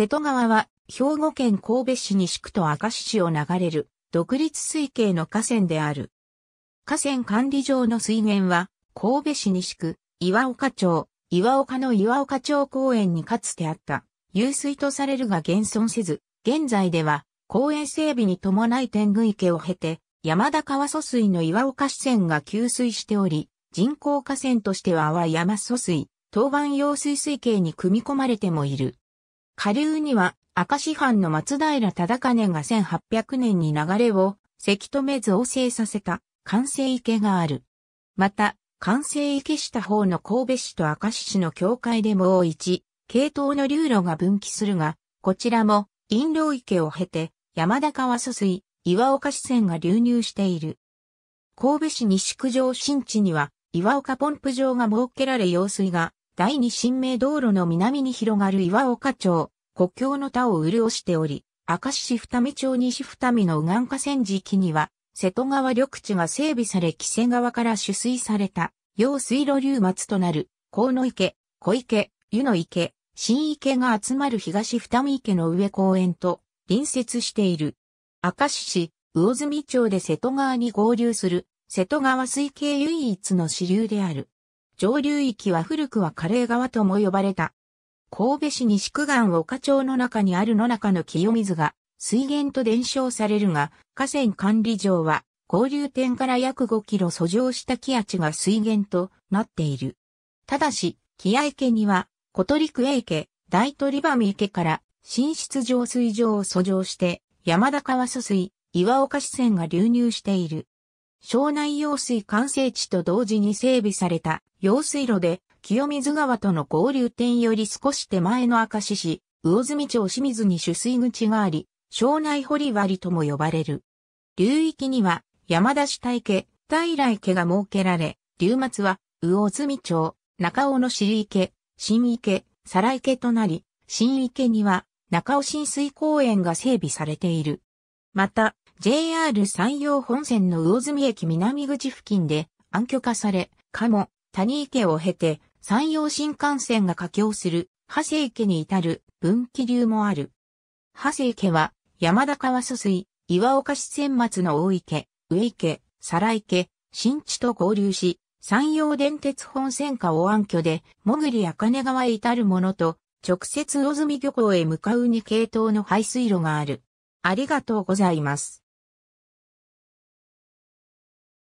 瀬戸川は、兵庫県神戸市西区と明石市を流れる、独立水系の河川である。河川管理上の水源は、神戸市西区、岩岡町、岩岡の岩岡町公園にかつてあった、湧水とされるが現存せず、現在では、公園整備に伴い天狗池を経て、山田川疎水の岩岡支線が給水しており、人工河川としては和山疎水、東岸用水水系に組み込まれてもいる。下流には赤市藩の松平忠兼が1800年に流れをせき止め造成させた関西池がある。また、関西池下方の神戸市と赤市市の境界でもう一、系統の流路が分岐するが、こちらも、陰陵池を経て、山田川疎水、岩岡支線が流入している。神戸市西区上新地には、岩岡ポンプ場が設けられ用水が、第二新名道路の南に広がる岩岡町、国境の他を潤しており、明石市二見町西二見の岸河川時期には、瀬戸川緑地が整備され木瀬川から取水された、用水路流末となる、河野池、小池、湯の池、新池が集まる東二見池の上公園と隣接している。明石市、魚住町で瀬戸川に合流する、瀬戸川水系唯一の支流である。上流域は古くはカレー川とも呼ばれた、神戸市西区岸岡町の中にある野中の清水が水源と伝承されるが、河川管理上は、合流点から約5キロ遡上した木屋地が水源となっている。ただし、木屋池には、小鳥区池、大鳥見池から、新出浄水場を遡上して、山田川疎水、岩岡支線が流入している。庄内用水完成地と同時に整備された用水路で清水川との合流点より少し手前の明石市、魚住町清水に取水口があり、庄内堀割とも呼ばれる。流域には山田市大家、大来家が設けられ、流末は魚住町、中尾の尻池、新池、皿池となり、新池には中尾浸水公園が整備されている。また、JR 山陽本線の魚住駅南口付近で暗挙化され、かも、谷池を経て、山陽新幹線が架橋する、長生家に至る分岐流もある。長生家は、山田川疎水、岩岡市線松の大池、上池、皿池、新地と合流し、山陽電鉄本線下を暗居で、もぐり茜川へ至るものと、直接小住漁港へ向かう2系統の排水路がある。ありがとうございます。